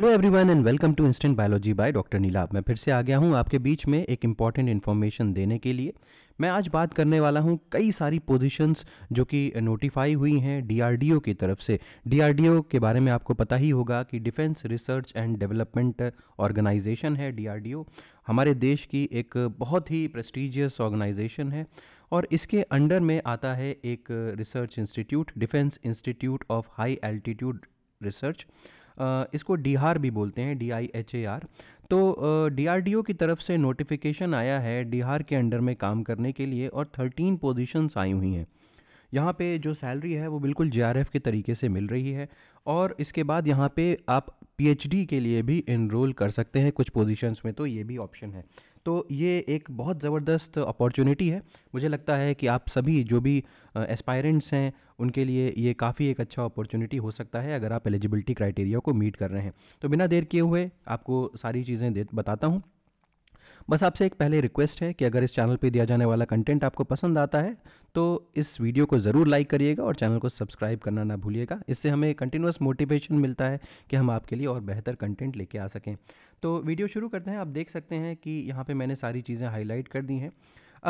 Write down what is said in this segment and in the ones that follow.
hello everyone and welcome to instant biology by doctor Nilab मैं फिर से आ गया हूं आपके बीच में एक इम्पॉर्टेंट इन्फॉर्मेशन देने के लिए मैं आज बात करने वाला हूं कई सारी पोजीशंस जो कि नोटिफाई हुई हैं डीआरडीओ की तरफ से डीआरडीओ के बारे में आपको पता ही होगा कि defence research and development organisation है डी हमारे देश की एक बहुत ही प्रेस्टिजियस ऑर्गेनाइजेशन है और इसके अंडर में आता है एक research institute defence institute of high altitude research इसको डी भी बोलते हैं D I H A R तो डीआरडीओ की तरफ से नोटिफिकेशन आया है डीहार के अंडर में काम करने के लिए और थर्टीन पोजिशंस आई हुई हैं यहाँ पे जो सैलरी है वो बिल्कुल जे के तरीके से मिल रही है और इसके बाद यहाँ पे आप पी के लिए भी इनरोल कर सकते हैं कुछ पोजीशंस में तो ये भी ऑप्शन है तो ये एक बहुत ज़बरदस्त अपॉर्चुनिटी है मुझे लगता है कि आप सभी जो भी एस्पायरेंट्स हैं उनके लिए ये काफ़ी एक अच्छा अपॉर्चुनिटी हो सकता है अगर आप एलिजिबिलिटी क्राइटेरिया को मीट कर रहे हैं तो बिना देर किए हुए आपको सारी चीज़ें दे बताता हूँ बस आपसे एक पहले रिक्वेस्ट है कि अगर इस चैनल पे दिया जाने वाला कंटेंट आपको पसंद आता है तो इस वीडियो को ज़रूर लाइक करिएगा और चैनल को सब्सक्राइब करना ना भूलिएगा इससे हमें कंटिन्यूस मोटिवेशन मिलता है कि हम आपके लिए और बेहतर कंटेंट लेके आ सकें तो वीडियो शुरू करते हैं आप देख सकते हैं कि यहाँ पर मैंने सारी चीज़ें हाईलाइट कर दी हैं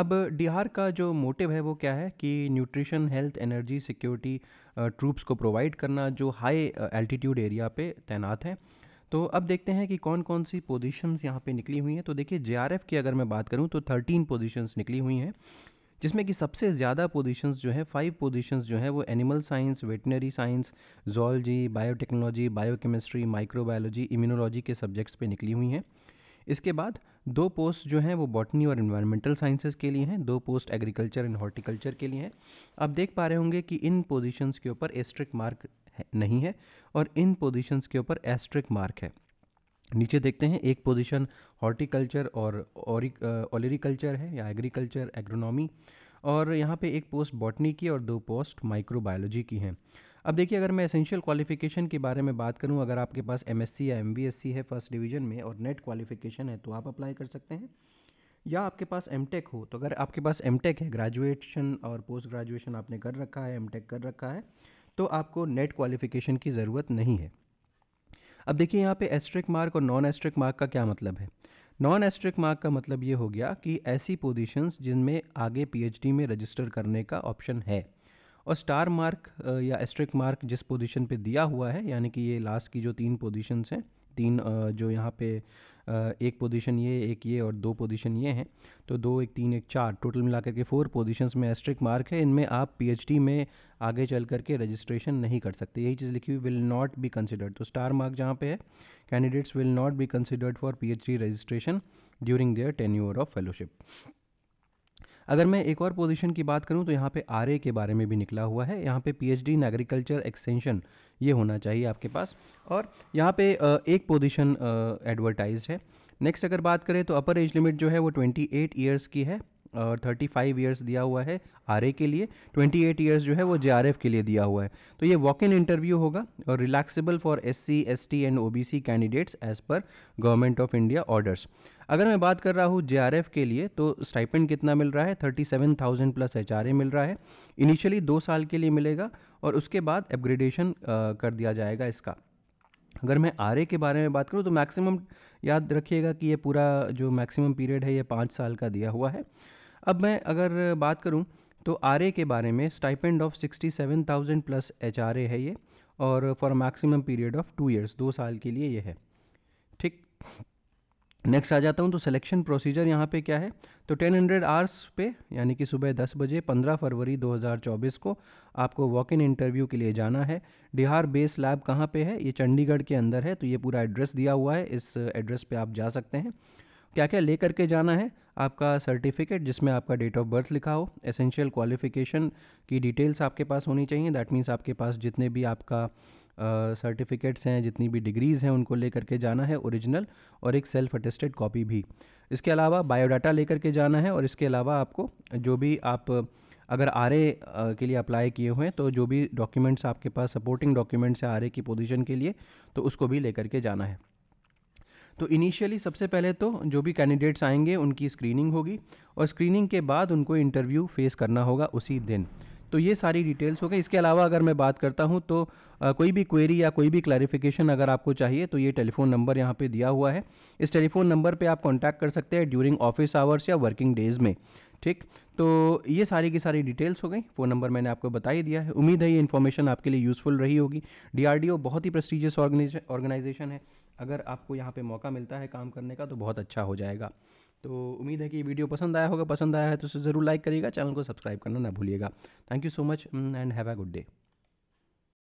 अब डिहार का जो मोटिव है वो क्या है कि nutrition health energy security troops को प्रोवाइड करना जो हाई एल्टीट्यूड एरिया पे तैनात हैं तो अब देखते हैं कि कौन कौन सी पोजीशंस यहाँ पे निकली हुई हैं तो देखिए जे की अगर मैं बात करूँ तो थर्टीन पोजीशंस निकली हुई हैं जिसमें कि सबसे ज़्यादा पोजीशंस जो है फाइव पोजीशंस जो है वो animal science veterinary science zoology biotechnology biochemistry microbiology immunology के सब्जेक्ट्स पे निकली हुई हैं इसके बाद दो पोस्ट जो हैं वो बॉटनी और इन्वायरमेंटल साइंसेज के लिए हैं दो पोस्ट एग्रीकल्चर एंड हॉर्टिकल्चर के लिए हैं आप देख पा रहे होंगे कि इन पोजीशंस के ऊपर एस्ट्रिक मार्क नहीं है और इन पोजीशंस के ऊपर एस्ट्रिक मार्क है नीचे देखते हैं एक पोजीशन हॉर्टिकल्चर और ऑलेरिकल्चर है या एग्रीकल्चर एग्रोनॉमी और यहाँ पे एक पोस्ट बॉटनी की और दो पोस्ट माइक्रोबायोलॉजी की हैं अब देखिए अगर मैं एसेंशियल क्वालिफिकेशन के बारे में बात करूँ अगर आपके पास एम या एम है फर्स्ट डिवीजन में और नेट क्वालिफिकेशन है तो आप अप्लाई कर सकते हैं या आपके पास एम हो तो अगर आपके पास एम है ग्रेजुएशन और पोस्ट ग्रेजुएशन आपने कर रखा है एम कर रखा है तो आपको नेट क्वालिफिकेशन की ज़रूरत नहीं है अब देखिए यहाँ पे एस्ट्रिक मार्क और नॉन एस्ट्रिक मार्क का क्या मतलब है नॉन एस्ट्रिक मार्क का मतलब ये हो गया कि ऐसी पोजीशंस जिनमें आगे पीएचडी में रजिस्टर करने का ऑप्शन है और स्टार मार्क या एस्ट्रिक मार्क जिस पोजीशन पे दिया हुआ है यानी कि ये लास्ट की जो तीन पोजीशंस हैं तीन जो यहाँ पे एक पोजीशन ये एक ये और दो पोजीशन ये हैं तो दो एक तीन एक चार टोटल मिला करके फोर पोजीशंस में एस्ट्रिक मार्क है इनमें आप पीएचडी में आगे चल करके रजिस्ट्रेशन नहीं कर सकते यही चीज़ लिखी हुई विल नॉट बी कंसिडर्ड तो स्टार मार्क जहाँ पे है candidates will not be considered for P registration during their tenure of fellowship अगर मैं एक और पोजीशन की बात करूं तो यहाँ पे आर के बारे में भी निकला हुआ है यहाँ पे पीएचडी इन एग्रीकल्चर एक्सटेंशन ये होना चाहिए आपके पास और यहाँ पे एक पोजीशन एडवर्टाइज है नेक्स्ट अगर बात करें तो अपर एज लिमिट जो है वो 28 ईयर्स की है थर्टी फाइव ईयर्स दिया हुआ है आर के लिए ट्वेंटी एट ईयर्स जो है वो जे के लिए दिया हुआ है तो ये वॉक इन इंटरव्यू होगा और relaxable for S C S T and O B C candidates as per government of India orders अगर मैं बात कर रहा हूँ जे के लिए तो स्टाइपेंड कितना मिल रहा है thirty seven thousand plus H मिल रहा है इनिशियली दो साल के लिए मिलेगा और उसके बाद अपग्रेडेशन कर दिया जाएगा इसका अगर मैं आर के बारे में बात करूँ तो मैक्सिमम याद रखिएगा कि ये पूरा जो मैक्सिमम पीरियड है ये पाँच साल का दिया हुआ है अब मैं अगर बात करूँ तो आर के बारे में स्टाइपेंड ऑफ 67,000 प्लस एच है ये और for maximum period of two years दो साल के लिए ये है ठीक नेक्स्ट आ जाता हूँ तो सिलेक्शन प्रोसीजर यहाँ पे क्या है तो 1000 हंड्रेड आवर्स पे यानी कि सुबह 10 बजे 15 फरवरी 2024 को आपको वॉक इन इंटरव्यू के लिए जाना है डिहार बेस लैब कहाँ पे है ये चंडीगढ़ के अंदर है तो ये पूरा एड्रेस दिया हुआ है इस एड्रेस पे आप जा सकते हैं क्या क्या ले करके जाना है आपका सर्टिफिकेट जिसमें आपका डेट ऑफ बर्थ लिखा हो एसेंशियल क्वालिफिकेशन की डिटेल्स आपके पास होनी चाहिए दैट मीन्स आपके पास जितने भी आपका सर्टिफिकेट्स uh, हैं जितनी भी डिग्रीज़ हैं उनको लेकर के जाना है ओरिजिनल और एक सेल्फ अटेस्टेड कॉपी भी इसके अलावा बायोडाटा लेकर के जाना है और इसके अलावा आपको जो भी आप अगर आर के लिए अप्लाई किए हुए हैं तो जो भी डॉक्यूमेंट्स आपके पास सपोर्टिंग डॉक्यूमेंट्स हैं आर की पोजीशन के लिए तो उसको भी लेकर के जाना है तो इनिशियली सबसे पहले तो जो भी कैंडिडेट्स आएंगे उनकी स्क्रीनिंग होगी और स्क्रीनिंग के बाद उनको इंटरव्यू फेस करना होगा उसी दिन तो ये सारी डिटेल्स हो गई इसके अलावा अगर मैं बात करता हूँ तो आ, कोई भी क्वेरी या कोई भी क्लैरिफिकेशन अगर आपको चाहिए तो ये टेलीफोन नंबर यहाँ पे दिया हुआ है इस टेलीफोन नंबर पे आप कांटेक्ट कर सकते हैं ड्यूरिंग ऑफिस आवर्स या वर्किंग डेज़ में ठीक तो ये सारी की सारी डिटेल्स हो गई फ़ोन नंबर मैंने आपको बता ही दिया है उम्मीद है ये इन्फॉर्मेशन आपके लिए यूज़फुल रही होगी डी बहुत ही प्रेस्टिजियस ऑर्गेनाइजेशन है अगर आपको यहाँ पे मौका मिलता है काम करने का तो बहुत अच्छा हो जाएगा तो उम्मीद है कि ये वीडियो पसंद आया होगा पसंद आया है तो उसे ज़रूर लाइक करिएगा चैनल को सब्सक्राइब करना ना भूलिएगा thank you so much and have a good day